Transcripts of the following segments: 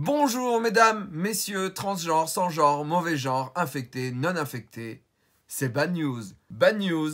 Bonjour mesdames, messieurs, transgenres, sans genre, mauvais genre, infectés, non infectés. C'est Bad News. Bad News.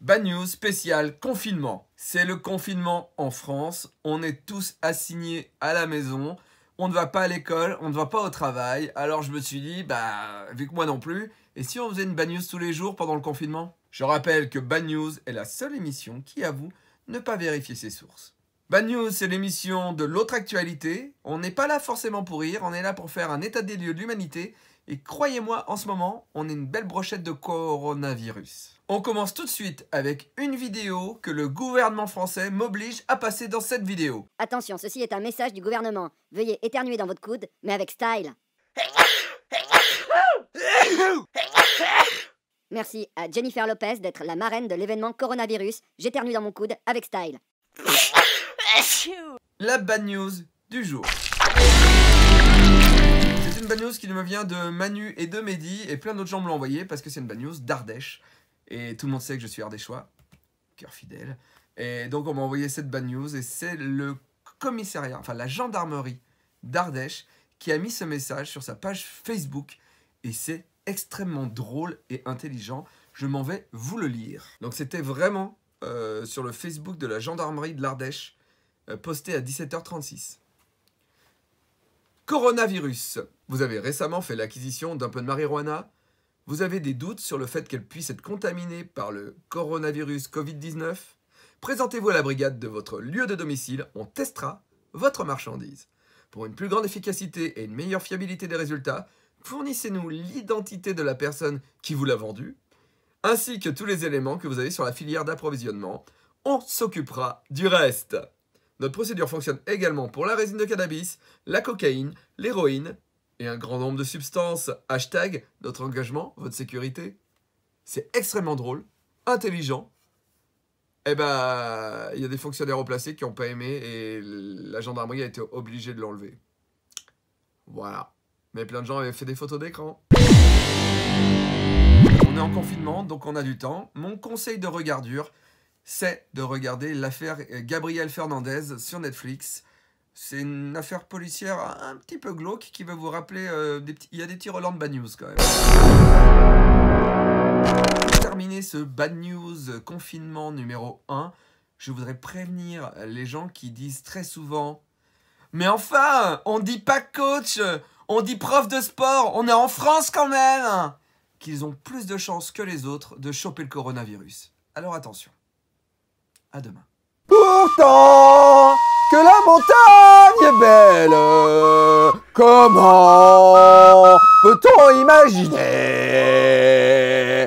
Bad News spécial confinement. C'est le confinement en France. On est tous assignés à la maison. On ne va pas à l'école, on ne va pas au travail. Alors je me suis dit, bah, vu que moi non plus, et si on faisait une Bad News tous les jours pendant le confinement Je rappelle que Bad News est la seule émission qui avoue ne pas vérifier ses sources. Bad News, c'est l'émission de l'autre actualité. On n'est pas là forcément pour rire, on est là pour faire un état des lieux de l'humanité. Et croyez-moi, en ce moment, on est une belle brochette de coronavirus. On commence tout de suite avec une vidéo que le gouvernement français m'oblige à passer dans cette vidéo. Attention, ceci est un message du gouvernement. Veuillez éternuer dans votre coude, mais avec style. Merci à Jennifer Lopez d'être la marraine de l'événement coronavirus. J'éternue dans mon coude avec style. La bad news du jour. C'est une bad news qui me vient de Manu et de Mehdi, et plein d'autres gens me l'ont envoyé parce que c'est une bad news d'Ardèche. Et tout le monde sait que je suis ardéchois, cœur fidèle. Et donc on m'a envoyé cette bad news, et c'est le commissariat, enfin la gendarmerie d'Ardèche, qui a mis ce message sur sa page Facebook, et c'est extrêmement drôle et intelligent. Je m'en vais vous le lire. Donc c'était vraiment euh, sur le Facebook de la gendarmerie de l'Ardèche euh, posté à 17h36. Coronavirus. Vous avez récemment fait l'acquisition d'un peu de marijuana. Vous avez des doutes sur le fait qu'elle puisse être contaminée par le coronavirus Covid-19. Présentez-vous à la brigade de votre lieu de domicile. On testera votre marchandise. Pour une plus grande efficacité et une meilleure fiabilité des résultats, fournissez-nous l'identité de la personne qui vous l'a vendue, ainsi que tous les éléments que vous avez sur la filière d'approvisionnement. On s'occupera du reste. Notre procédure fonctionne également pour la résine de cannabis, la cocaïne, l'héroïne et un grand nombre de substances. Hashtag notre engagement, votre sécurité. C'est extrêmement drôle, intelligent. Eh ben, il y a des fonctionnaires au placé qui n'ont pas aimé et la gendarmerie a été obligée de l'enlever. Voilà. Mais plein de gens avaient fait des photos d'écran. On est en confinement, donc on a du temps. Mon conseil de regard dur c'est de regarder l'affaire euh, Gabriel Fernandez sur Netflix. C'est une affaire policière un petit peu glauque qui va vous rappeler euh, des petits... Il y a des petits de bad news quand même. Terminer ce bad news confinement numéro 1, je voudrais prévenir les gens qui disent très souvent Mais enfin, on dit pas coach, on dit prof de sport, on est en France quand même qu'ils ont plus de chances que les autres de choper le coronavirus. Alors attention demain. Pourtant que la montagne est belle, comment peut-on imaginer